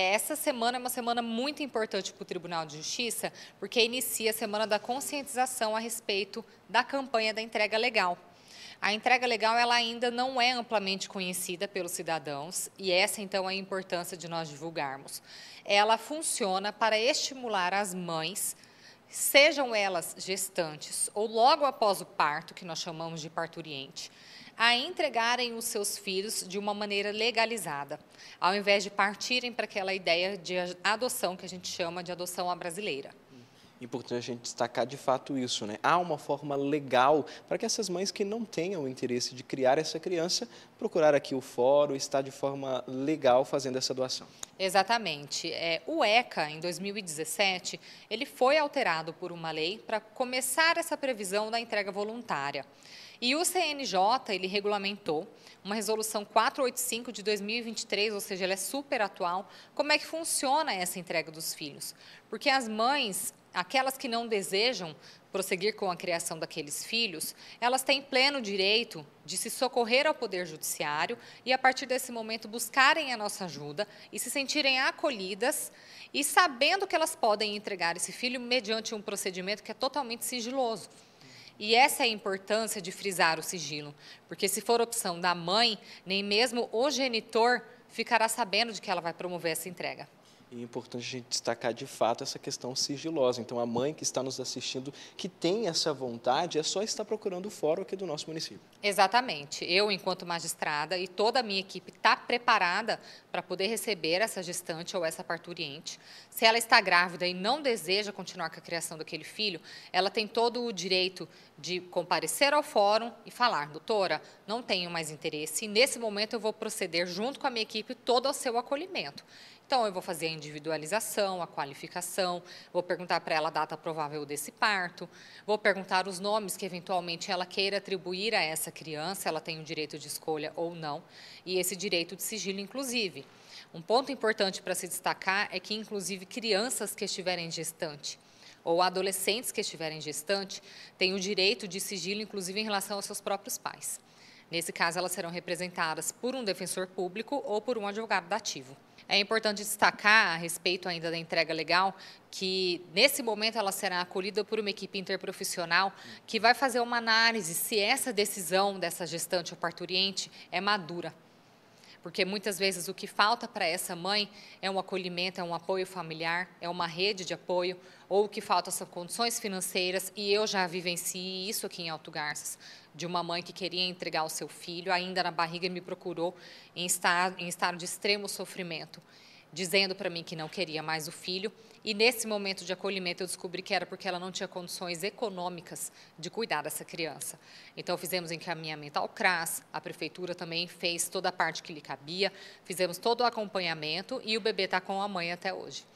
Essa semana é uma semana muito importante para o Tribunal de Justiça, porque inicia a semana da conscientização a respeito da campanha da entrega legal. A entrega legal ela ainda não é amplamente conhecida pelos cidadãos e essa então é a importância de nós divulgarmos. Ela funciona para estimular as mães sejam elas gestantes ou logo após o parto, que nós chamamos de parturiente, a entregarem os seus filhos de uma maneira legalizada, ao invés de partirem para aquela ideia de adoção que a gente chama de adoção à brasileira importante a gente destacar de fato isso, né? Há uma forma legal para que essas mães que não tenham o interesse de criar essa criança procurar aqui o fórum, estar de forma legal fazendo essa doação. Exatamente. É, o ECA, em 2017, ele foi alterado por uma lei para começar essa previsão da entrega voluntária. E o CNJ, ele regulamentou uma resolução 485 de 2023, ou seja, ela é super atual, como é que funciona essa entrega dos filhos. Porque as mães, aquelas que não desejam prosseguir com a criação daqueles filhos, elas têm pleno direito de se socorrer ao Poder Judiciário e, a partir desse momento, buscarem a nossa ajuda e se sentirem acolhidas e sabendo que elas podem entregar esse filho mediante um procedimento que é totalmente sigiloso. E essa é a importância de frisar o sigilo, porque se for opção da mãe, nem mesmo o genitor ficará sabendo de que ela vai promover essa entrega. E é importante a gente destacar de fato essa questão sigilosa. Então, a mãe que está nos assistindo, que tem essa vontade, é só estar procurando o fórum aqui do nosso município. Exatamente. Eu, enquanto magistrada, e toda a minha equipe está preparada para poder receber essa gestante ou essa parturiente. Se ela está grávida e não deseja continuar com a criação daquele filho, ela tem todo o direito de comparecer ao fórum e falar: doutora, não tenho mais interesse, e nesse momento eu vou proceder, junto com a minha equipe, todo ao seu acolhimento. Então, eu vou fazer a individualização, a qualificação, vou perguntar para ela a data provável desse parto, vou perguntar os nomes que eventualmente ela queira atribuir a essa criança, ela tem o direito de escolha ou não, e esse direito de sigilo, inclusive. Um ponto importante para se destacar é que, inclusive, crianças que estiverem gestante ou adolescentes que estiverem gestante têm o direito de sigilo, inclusive, em relação aos seus próprios pais. Nesse caso, elas serão representadas por um defensor público ou por um advogado dativo. É importante destacar, a respeito ainda da entrega legal, que nesse momento ela será acolhida por uma equipe interprofissional que vai fazer uma análise se essa decisão dessa gestante ou parturiente é madura porque muitas vezes o que falta para essa mãe é um acolhimento, é um apoio familiar, é uma rede de apoio, ou o que falta são condições financeiras, e eu já vivenciei isso aqui em Alto Garças, de uma mãe que queria entregar o seu filho, ainda na barriga e me procurou em estado, em estado de extremo sofrimento dizendo para mim que não queria mais o filho. E nesse momento de acolhimento eu descobri que era porque ela não tinha condições econômicas de cuidar dessa criança. Então fizemos encaminhamento ao CRAS, a prefeitura também fez toda a parte que lhe cabia, fizemos todo o acompanhamento e o bebê está com a mãe até hoje.